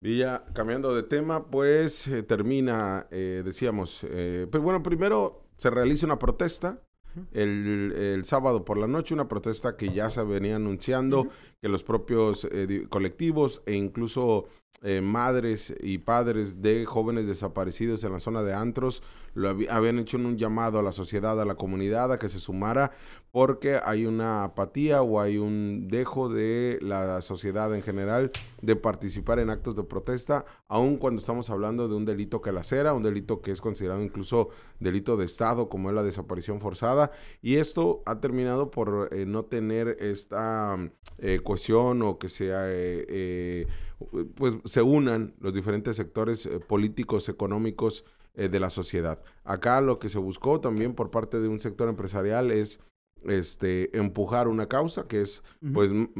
Y ya cambiando de tema, pues eh, termina, eh, decíamos, eh, pero pues, bueno, primero se realiza una protesta el, el, sábado por la noche, una protesta que ya se venía anunciando, que los propios colectivos e incluso eh, madres y padres de jóvenes desaparecidos en la zona de antros lo habían hecho un llamado a la sociedad, a la comunidad, a que se sumara porque hay una apatía o hay un dejo de la sociedad en general de participar en actos de protesta, aun cuando estamos hablando de un delito que un delito que es considerado incluso delito de Estado, como es la desaparición forzada, y esto ha terminado por eh, no tener esta eh, cuestión o que sea pues se unan los diferentes sectores eh, políticos, económicos eh, de la sociedad. Acá lo que se buscó también por parte de un sector empresarial es este, empujar una causa que es, pues no,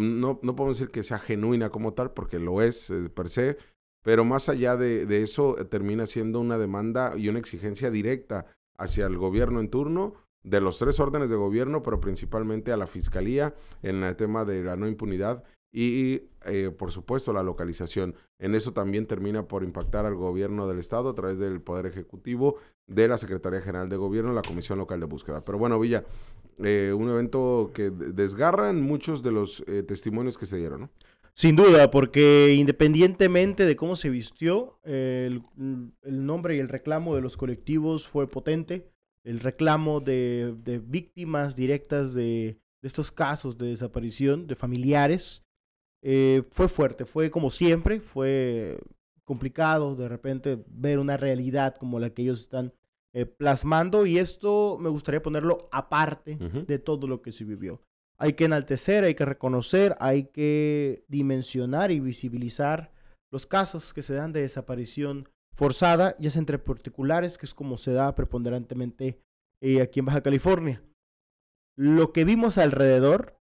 no podemos decir que sea genuina como tal, porque lo es eh, per se, pero más allá de, de eso termina siendo una demanda y una exigencia directa hacia el gobierno en turno, de los tres órdenes de gobierno, pero principalmente a la Fiscalía en el tema de la no impunidad y eh, por supuesto la localización. En eso también termina por impactar al gobierno del estado a través del Poder Ejecutivo, de la Secretaría General de Gobierno, la Comisión Local de Búsqueda. Pero bueno, Villa, eh, un evento que desgarran muchos de los eh, testimonios que se dieron, ¿no? Sin duda, porque independientemente de cómo se vistió, el, nombre y el reclamo de los colectivos fue potente. El reclamo de, víctimas directas de, de estos casos de desaparición, de familiares, eh, fue fuerte, fue como siempre, fue complicado de repente ver una realidad como la que ellos están eh, plasmando y esto me gustaría ponerlo aparte de todo lo que se vivió. Hay que enaltecer, hay que reconocer, hay que dimensionar y visibilizar los casos que se dan de desaparición forzada, ya sea entre particulares, que es como se da preponderantemente eh, aquí en Baja California. Lo que vimos alrededor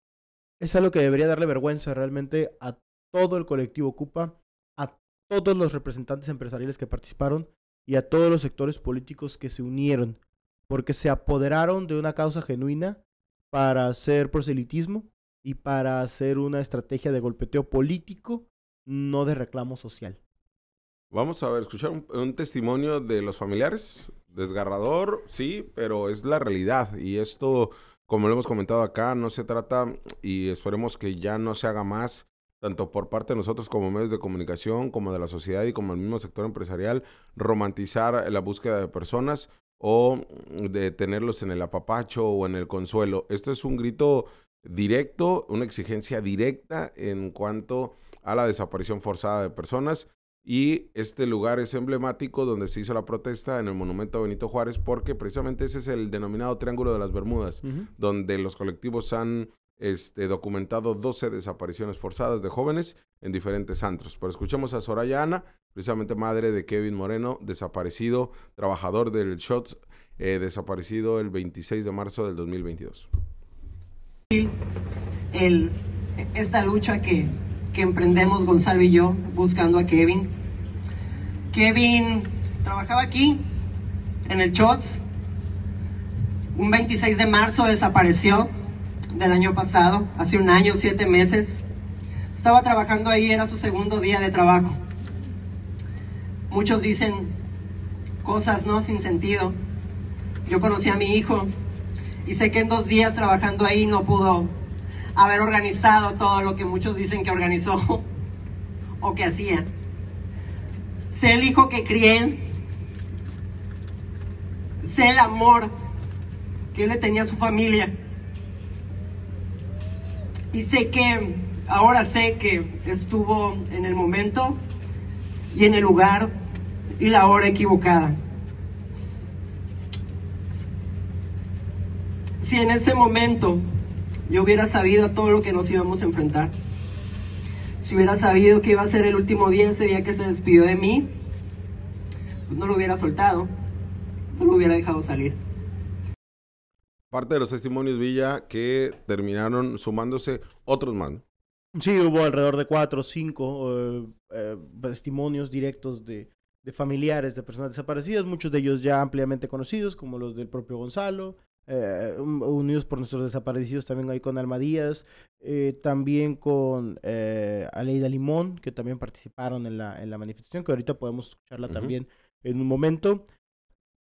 es algo que debería darle vergüenza realmente a todo el colectivo Ocupa, a todos los representantes empresariales que participaron y a todos los sectores políticos que se unieron, porque se apoderaron de una causa genuina para hacer proselitismo y para hacer una estrategia de golpeteo político, no de reclamo social. Vamos a ver, escuchar un testimonio de los familiares. Desgarrador, sí, pero es la realidad y esto como lo hemos comentado acá, no se trata y esperemos que ya no se haga más, tanto por parte de nosotros como medios de comunicación, como de la sociedad y como el mismo sector empresarial, romantizar la búsqueda de personas o de tenerlos en el apapacho o en el consuelo. Esto es un grito directo, una exigencia directa en cuanto a la desaparición forzada de personas y este lugar es emblemático donde se hizo la protesta en el monumento a Benito Juárez, porque precisamente ese es el denominado Triángulo de las Bermudas, donde los colectivos han este, documentado 12 desapariciones forzadas de jóvenes en diferentes antros. Pero escuchemos a Soraya Ana, precisamente madre de Kevin Moreno, desaparecido, trabajador del SHOTS, eh, desaparecido el 26 de marzo del 2022. esta lucha que que emprendemos Gonzalo y yo buscando a Kevin. Kevin trabajaba aquí, en el Shots. Un 26 de marzo desapareció del año pasado, hace un año, siete meses. Estaba trabajando ahí, era su segundo día de trabajo. Muchos dicen cosas no sin sentido. Yo conocí a mi hijo y sé que en dos días trabajando ahí no pudo haber organizado todo lo que muchos dicen que organizó o que hacía. Sé el hijo que crié, sé el amor que le tenía a su familia. Y sé que, ahora sé que estuvo en el momento y en el lugar y la hora equivocada. Si en ese momento yo hubiera sabido todo lo que nos íbamos a enfrentar. Si hubiera sabido que iba a ser el último día ese día que se despidió de mí, pues no lo hubiera soltado, no lo hubiera dejado salir. Parte de los testimonios Villa que terminaron sumándose otros más. Sí, hubo alrededor de cuatro o cinco eh, eh, testimonios directos de familiares de personas desaparecidas, muchos de ellos ya ampliamente conocidos, como los del propio Gonzalo, eh, unidos por nuestros desaparecidos, también ahí con Almadías, eh, también con eh, Aleida Limón, que también participaron en la, en la manifestación, que ahorita podemos escucharla también en un momento.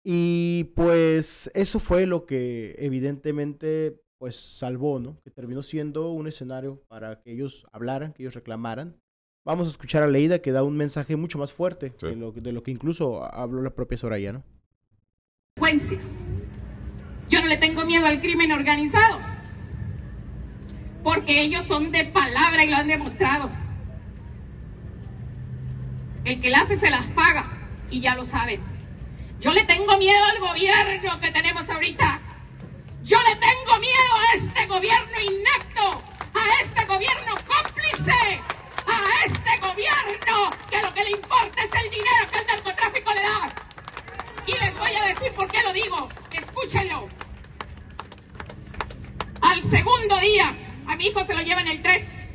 Y pues eso fue lo que evidentemente pues salvó, ¿no? Que terminó siendo un escenario para que ellos hablaran, que ellos reclamaran. Vamos a escuchar a Leida que da un mensaje mucho más fuerte de, lo, de lo que incluso habló la propia Soraya, ¿no? Yo no le tengo miedo al crimen organizado, porque ellos son de palabra y lo han demostrado. El que la hace se las paga y ya lo saben. Yo le tengo miedo al gobierno que tenemos ahorita. Yo le tengo miedo a este gobierno inepto, a este gobierno cómplice, a este gobierno que lo que le importa es el dinero que el narcotráfico le da. Y les voy a decir por qué lo digo. Escúchenlo segundo día, a mi hijo se lo llevan el 3.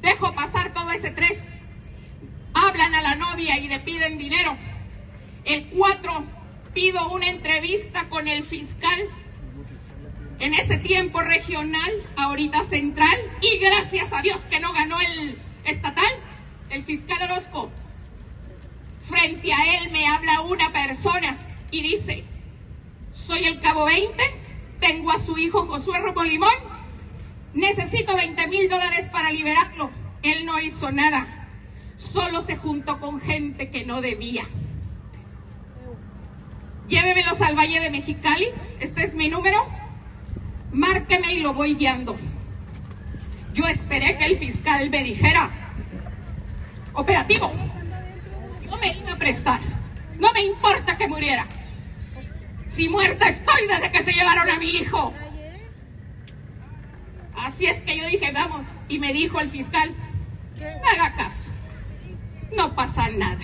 Dejo pasar todo ese 3. Hablan a la novia y le piden dinero. El 4 pido una entrevista con el fiscal. En ese tiempo regional, ahorita central, y gracias a Dios que no ganó el estatal, el fiscal Orozco. Frente a él me habla una persona y dice, soy el cabo 20 tengo a su hijo Josué Robolimón. necesito 20 mil dólares para liberarlo. Él no hizo nada, solo se juntó con gente que no debía. Llévemelos al Valle de Mexicali, este es mi número, márqueme y lo voy guiando. Yo esperé que el fiscal me dijera, operativo, no me iba a prestar, no me importa que muriera. Si muerta estoy desde que se llevaron a mi hijo. Así es que yo dije, vamos. Y me dijo el fiscal, haga caso. No pasa nada.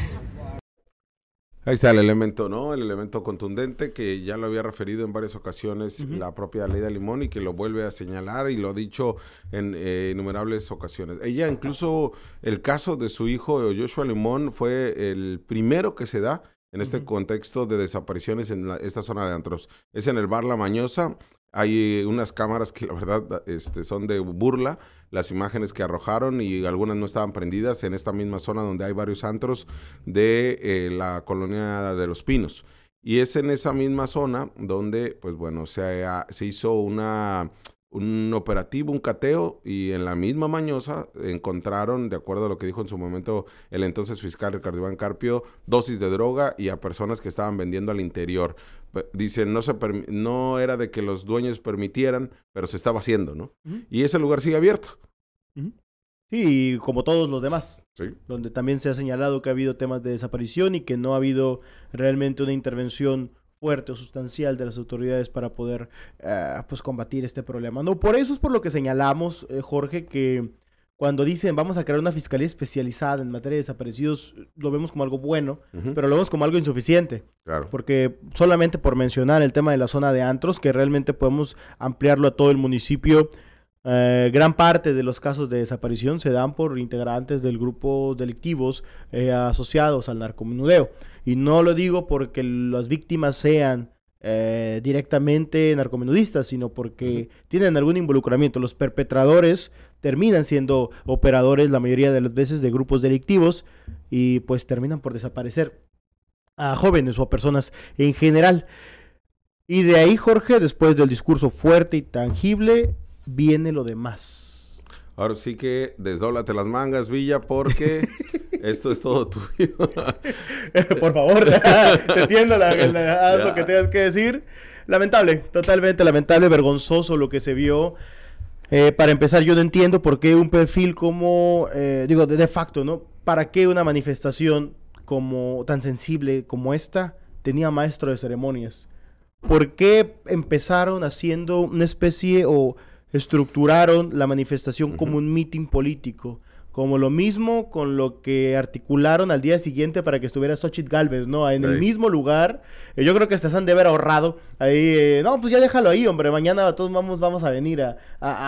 Ahí está el elemento, ¿no? El elemento contundente que ya lo había referido en varias ocasiones la propia Leida Limón y que lo vuelve a señalar y lo ha dicho en eh, innumerables ocasiones. Ella, incluso el caso de su hijo Joshua Limón, fue el primero que se da en este contexto de desapariciones en esta zona de antros. Es en el bar La Mañosa. Hay unas cámaras que la verdad este, son de burla, las imágenes que arrojaron y algunas no estaban prendidas en esta misma zona donde hay varios antros de eh, la colonia de Los Pinos. Y es en esa misma zona donde, pues bueno, se hizo una un operativo, un cateo, y en la misma mañosa encontraron, de acuerdo a lo que dijo en su momento el entonces fiscal Ricardo Iván Carpio, dosis de droga y a personas que estaban vendiendo al interior. Dicen, no, se no era de que los dueños permitieran, pero se estaba haciendo, ¿no? Y ese lugar sigue abierto. y como todos los demás, sí. donde también se ha señalado que ha habido temas de desaparición y que no ha habido realmente una intervención fuerte o sustancial de las autoridades para poder eh, pues combatir este problema. No, por eso es por lo que señalamos, eh, Jorge, que cuando dicen vamos a crear una fiscalía especializada en materia de desaparecidos, lo vemos como algo bueno, pero lo vemos como algo insuficiente. Claro. Porque solamente por mencionar el tema de la zona de antros, que realmente podemos ampliarlo a todo el municipio eh, gran parte de los casos de desaparición se dan por integrantes del grupo delictivos eh, asociados al narcomenudeo. Y no lo digo porque las víctimas sean eh, directamente narcomenudistas, sino porque tienen algún involucramiento. Los perpetradores terminan siendo operadores la mayoría de las veces de grupos delictivos y pues terminan por desaparecer a jóvenes o a personas en general. Y de ahí, Jorge, después del discurso fuerte y tangible, viene lo demás. Ahora sí que desdóblate las mangas, Villa, porque esto es todo tuyo. Por favor, te entiendo, haz lo que tengas que decir. Lamentable, totalmente lamentable, vergonzoso lo que se vio. Eh, para empezar, yo no entiendo por qué un perfil como, eh, digo, de, de, facto, ¿no? ¿Para qué una manifestación como tan sensible como esta tenía maestro de ceremonias? ¿Por qué empezaron haciendo una especie o estructuraron la manifestación como un mitin político. Como lo mismo con lo que articularon al día siguiente para que estuviera Xochitl Galvez, ¿no? En el mismo lugar. Eh, yo creo que se han de haber ahorrado. Ahí, eh, no, pues ya déjalo ahí, hombre. Mañana todos vamos, vamos a venir a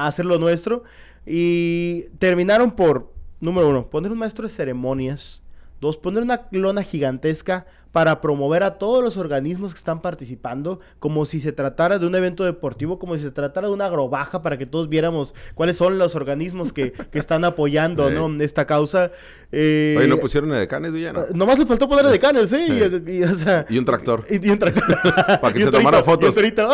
hacer lo nuestro. Y terminaron por, número uno, poner un maestro de ceremonias Dos, poner una clona gigantesca para promover a todos los organismos que están participando, como si se tratara de un evento deportivo, como si se tratara de una agrobaja, para que todos viéramos cuáles son los organismos que, están apoyando ¿no? esta causa. Eh, Oye, ¿no pusieron a decanes, Villano? Eh, nomás le faltó poner a decanes, ¿eh? Y, un tractor. Y, un tractor. para que se tomara fotos. Y un torito.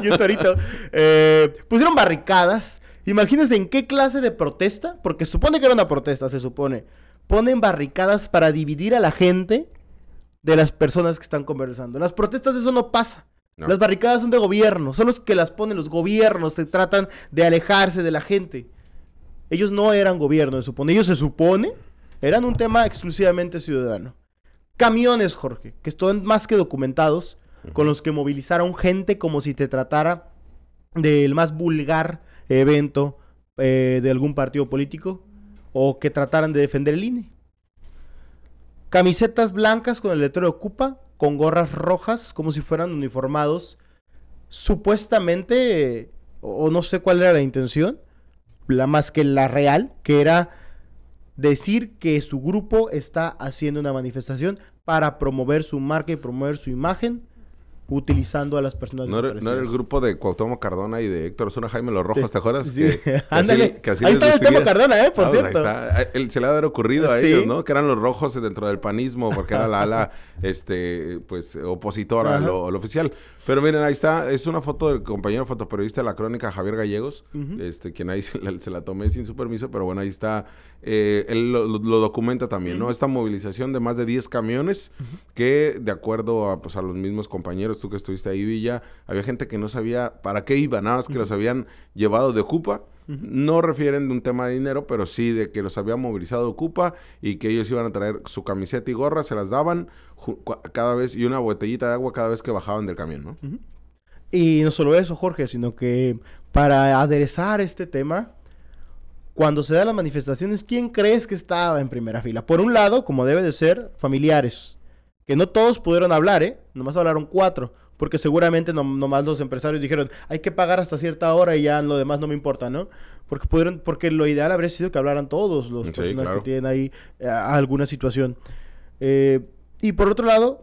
y, un torito. Eh, pusieron barricadas. Imagínense en qué clase de protesta, porque supone que era una protesta, se supone ponen barricadas para dividir a la gente de las personas que están conversando. En las protestas eso no pasa. Las barricadas son de gobierno, son los que las ponen los gobiernos, se tratan de alejarse de la gente. Ellos no eran gobierno, se supone. Ellos se supone eran un tema exclusivamente ciudadano. Camiones, Jorge, que están más que documentados, con los que movilizaron gente como si te tratara del más vulgar evento eh, de algún partido político o que trataran de defender el INE. Camisetas blancas con el letrero Ocupa, con gorras rojas, como si fueran uniformados, supuestamente, o no sé cuál era la intención, la más que la real, que era decir que su grupo está haciendo una manifestación para promover su marca y promover su imagen utilizando a las personas ¿No era, ¿No el grupo de Cuauhtémoc Cardona y de Héctor Osuna Jaime Los Rojos, te, acuerdas? Sí, ándale. ahí está el tema Cardona, ¿eh? Por cierto. El, ah, se le ha haber ocurrido a ellos, ¿no? Que eran los rojos dentro del panismo, porque era la ala, este, pues, opositora a lo oficial. Pero miren, ahí está, es una foto del compañero fotoperiodista de la crónica Javier Gallegos, este, quien ahí se la, tomé sin su permiso, pero bueno, ahí está, eh, él lo, documenta también, ¿no? Esta movilización de más de 10 camiones que, de acuerdo a, pues, a los mismos compañeros, tú que estuviste ahí, Villa, había gente que no sabía para qué iban, nada más que los habían llevado de ocupa no refieren de un tema de dinero, pero sí de que los había movilizado Ocupa y que ellos iban a traer su camiseta y gorra, se las daban cada vez y una botellita de agua cada vez que bajaban del camión, ¿no? Y no solo eso, Jorge, sino que para aderezar este tema, cuando se dan las manifestaciones, ¿quién crees que estaba en primera fila? Por un lado, como debe de ser, familiares. Que no todos pudieron hablar, ¿eh? Nomás hablaron cuatro. Porque seguramente nomás los empresarios dijeron, hay que pagar hasta cierta hora y ya lo demás no me importa, ¿no? Porque pudieron, porque lo ideal habría sido que hablaran todos los personas que tienen ahí eh, alguna situación. Eh, y por otro lado,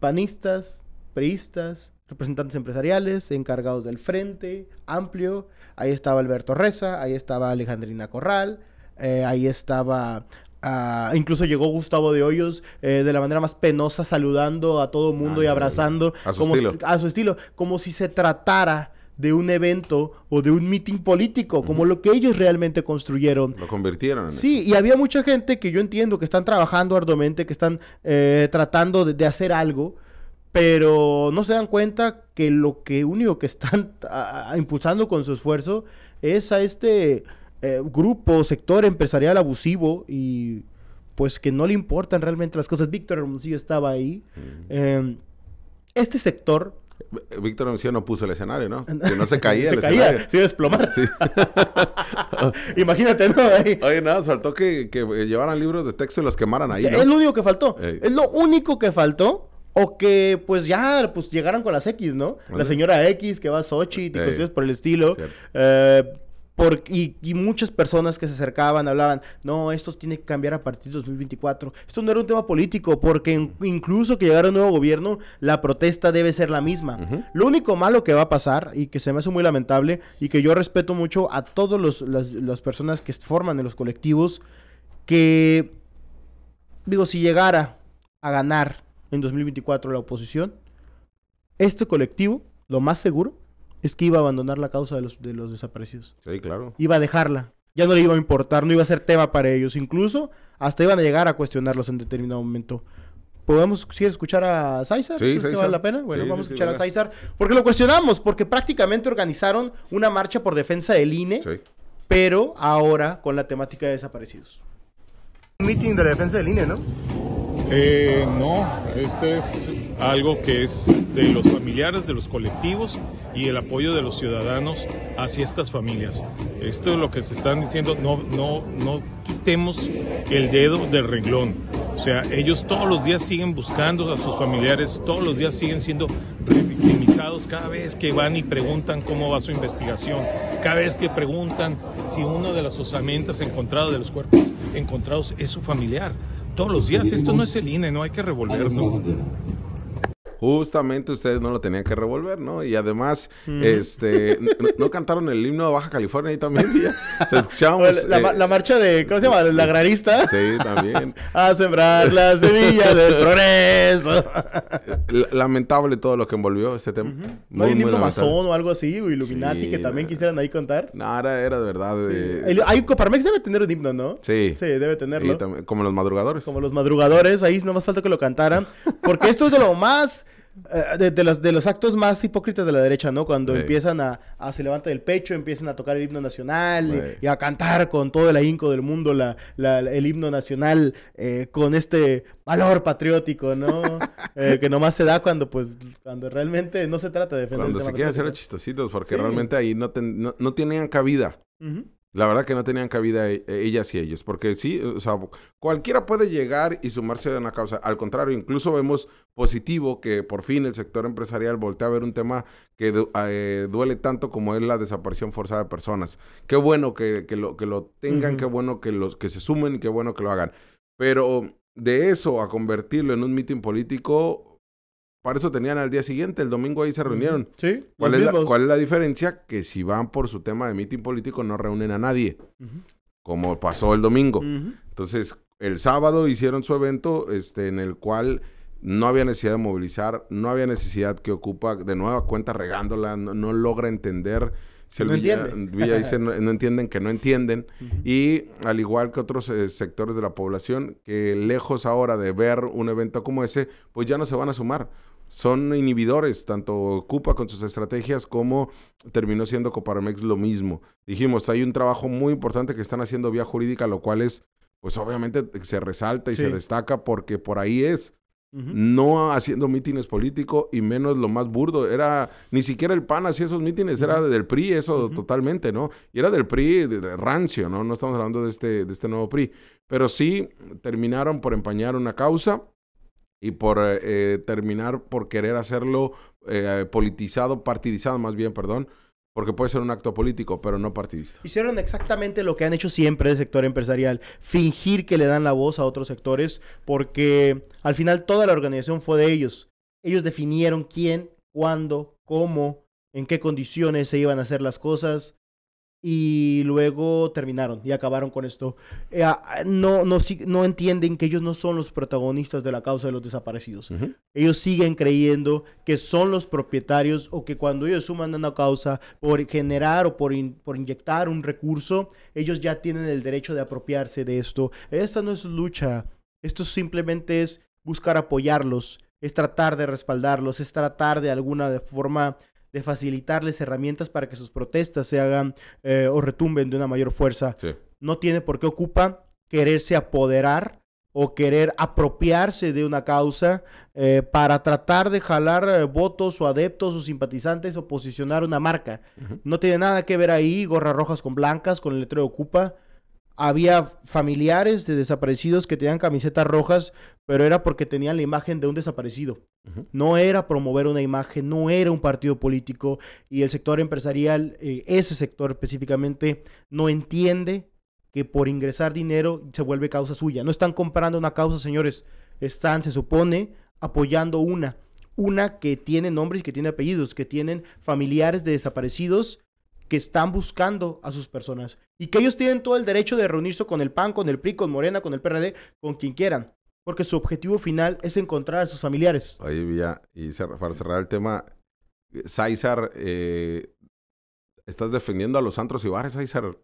panistas, priistas, representantes empresariales, encargados del frente, amplio. Ahí estaba Alberto Reza, ahí estaba Alejandrina Corral, eh, ahí estaba incluso llegó Gustavo de Hoyos eh, de la manera más penosa, saludando a todo mundo ah, y abrazando A, su estilo, como si se tratara de un evento o de un meeting político, como lo que ellos realmente construyeron. Lo convirtieron. En sí, y había mucha gente que yo entiendo que están trabajando arduamente, que están eh, tratando de, hacer algo, pero no se dan cuenta que lo que único que están impulsando con su esfuerzo es a este eh, grupo, sector empresarial abusivo y pues que no le importan realmente las cosas. Víctor Hermosillo estaba ahí. Mm. Em, este sector... Eh, Víctor Hermosillo no puso el escenario, ¿no? Que no se caía el escenario. Se desplomar. Imagínate, ¿no? Ahí. Oye, nada, no, faltó que, que, llevaran libros de texto y los quemaran ahí. Es lo único que faltó. Es lo único que faltó. O que pues ya pues llegaron con las X, ¿no? La señora X que va a Sochi y cosas por el estilo. Eh, y, muchas personas que se acercaban hablaban, no, esto tiene que cambiar a partir de 2024. Esto no era un tema político, porque incluso que llegara un nuevo gobierno, la protesta debe ser la misma. Lo único malo que va a pasar, y que se me hace muy lamentable, y que yo respeto mucho a todas las, las personas que forman en los colectivos, que, digo, si llegara a ganar en 2024 la oposición, este colectivo, lo más seguro, es que iba a abandonar la causa de los, de los desaparecidos. Sí, claro. Iba a dejarla. Ya no le iba a importar, no iba a ser tema para ellos. Incluso hasta iban a llegar a cuestionarlos en determinado momento. ¿Podemos escuchar a César? Sí, que vale la pena? Bueno, vamos a escuchar a César. Porque lo cuestionamos, porque prácticamente organizaron una marcha por defensa del INE, pero ahora con la temática de desaparecidos. Un meeting de la defensa del INE, ¿no? Eh, no, este es algo que es de los familiares, de los colectivos y el apoyo de los ciudadanos hacia estas familias. Esto es lo que se están diciendo, no, no, no quitemos el dedo del renglón. O sea, ellos todos los días siguen buscando a sus familiares, todos los días siguen siendo revictimizados cada vez que van y preguntan cómo va su investigación, cada vez que preguntan si uno de las osamentas encontrados de los cuerpos encontrados, es su familiar. Todos los días, esto no es el INE, no hay que revolverlo justamente ustedes no lo tenían que revolver, ¿no? Y además, este, no, cantaron el himno de Baja California ahí también, o escuchábamos... Eh, la, marcha de, ¿cómo se llama? La Granista? Sí, también. A sembrar la semilla del progreso. lamentable todo lo que envolvió este tema. no hay un himno masón o algo así, o Illuminati, que también quisieran ahí contar. No, era, de verdad. Sí. Eh, Coparmex debe tener un himno, ¿no? Sí. Sí, debe tenerlo. como los madrugadores. Como los madrugadores, ahí no más falta que lo cantaran. Porque esto es de lo más eh, de, los, de los actos más hipócritas de la derecha, ¿no? Cuando empiezan a, se levanta el pecho, empiezan a tocar el himno nacional y, a cantar con todo el ahínco del mundo la, el himno nacional eh, con este valor patriótico, ¿no? Eh, que nomás se da cuando, pues, cuando realmente no se trata de defender el se quieren hacer chistositos, porque realmente ahí no, tenían cabida. La verdad que no tenían cabida e, e, ellas y ellos, porque sí, o sea, cualquiera puede llegar y sumarse a una causa. Al contrario, incluso vemos positivo que por fin el sector empresarial voltea a ver un tema que eh, duele tanto como es la desaparición forzada de personas. Qué bueno que, lo, que lo tengan, qué bueno que, los, que se sumen, qué bueno que lo hagan. Pero de eso a convertirlo en un mitin político, para eso tenían al día siguiente, el domingo ahí se reunieron. ¿Cuál, es la, diferencia? Que si van por su tema de mitin político no reúnen a nadie, como pasó el domingo. Entonces, el sábado hicieron su evento este, en el cual no había necesidad de movilizar, no había necesidad que ocupa de nueva cuenta regándola, no, logra entender. Si no, Villa, dice, no, entienden que no entienden. Y al igual que otros eh, sectores de la población, que lejos ahora de ver un evento como ese, pues ya no se van a sumar son inhibidores, tanto Cupa con sus estrategias como terminó siendo Coparmex lo mismo. Dijimos, hay un trabajo muy importante que están haciendo vía jurídica, lo cual es, pues obviamente se resalta y se destaca porque por ahí es. No haciendo mítines políticos y menos lo más burdo. Era ni siquiera el PAN hacía esos mítines, era del PRI, eso totalmente, ¿no? Y era del PRI rancio, ¿no? No estamos hablando de este, de este nuevo PRI. Pero sí terminaron por empañar una causa y por eh, eh, terminar por querer hacerlo eh, politizado, partidizado más bien, perdón, porque puede ser un acto político, pero no partidista. Hicieron exactamente lo que han hecho siempre el sector empresarial, fingir que le dan la voz a otros sectores, porque al final toda la organización fue de ellos. Ellos definieron quién, cuándo, cómo, en qué condiciones se iban a hacer las cosas, y luego terminaron y acabaron con esto. Eh, no, no, no entienden que ellos no son los protagonistas de la causa de los desaparecidos. Ellos siguen creyendo que son los propietarios o que cuando ellos suman una causa por generar o por, por inyectar un recurso, ellos ya tienen el derecho de apropiarse de esto. Esta no es lucha. Esto simplemente es buscar apoyarlos, es tratar de respaldarlos, es tratar de alguna de forma de facilitarles herramientas para que sus protestas se hagan eh, o retumben de una mayor fuerza. No tiene por qué ocupa quererse apoderar o querer apropiarse de una causa eh, para tratar de jalar eh, votos o adeptos o simpatizantes o posicionar una marca. No tiene nada que ver ahí gorras rojas con blancas, con el letrero Ocupa había familiares de desaparecidos que tenían camisetas rojas, pero era porque tenían la imagen de un desaparecido. No era promover una imagen, no era un partido político y el sector empresarial, eh, ese sector específicamente, no entiende que por ingresar dinero se vuelve causa suya. No están comprando una causa, señores, están, se supone, apoyando una. Una que tiene nombres y que tiene apellidos, que tienen familiares de desaparecidos que están buscando a sus personas y que ellos tienen todo el derecho de reunirse con el PAN, con el PRI, con Morena, con el PRD, con quien quieran, porque su objetivo final es encontrar a sus familiares. Ahí ya, y para cerrar el tema, César, eh, eh, estás defendiendo a los antros y bares, César.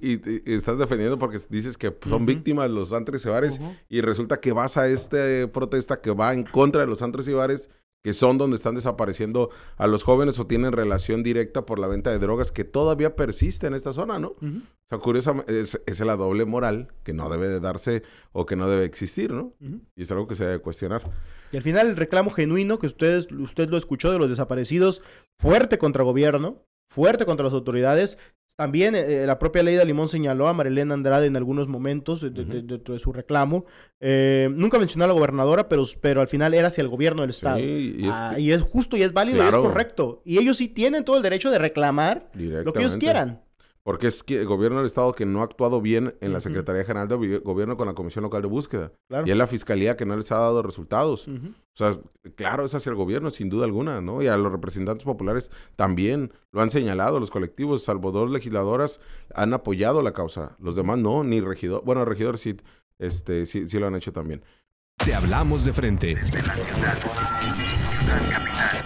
y, estás defendiendo porque dices que son víctimas los antros y bares y resulta que vas a esta protesta que va en contra de los antros y que son donde están desapareciendo a los jóvenes o tienen relación directa por la venta de drogas que todavía persiste en esta zona, ¿no? O sea, curiosamente, es, es, la doble moral que no debe de darse o que no debe existir, ¿no? Y es algo que se debe cuestionar. Y al final el reclamo genuino que ustedes, usted lo escuchó de los desaparecidos, fuerte contra gobierno, fuerte contra las autoridades, también eh, eh, la propia de Limón señaló a Marilena Andrade en algunos momentos de, su reclamo. Eh, nunca mencionó a la gobernadora, pero, pero al final era hacia el gobierno del Estado. Ah, y, es, justo y es válido y es correcto. Y ellos sí tienen todo el derecho de reclamar lo que ellos quieran. Porque es que el gobierno del Estado que no ha actuado bien en la Secretaría General de Gobierno con la Comisión Local de Búsqueda. Y es la Fiscalía que no les ha dado resultados. O sea, claro, es hacia el gobierno, sin duda alguna, ¿no? Y a los representantes populares también lo han señalado los colectivos, salvo dos legisladoras han apoyado la causa. Los demás no, ni regidor. Bueno, regidor sí, este, sí, lo han hecho también. Te hablamos de frente.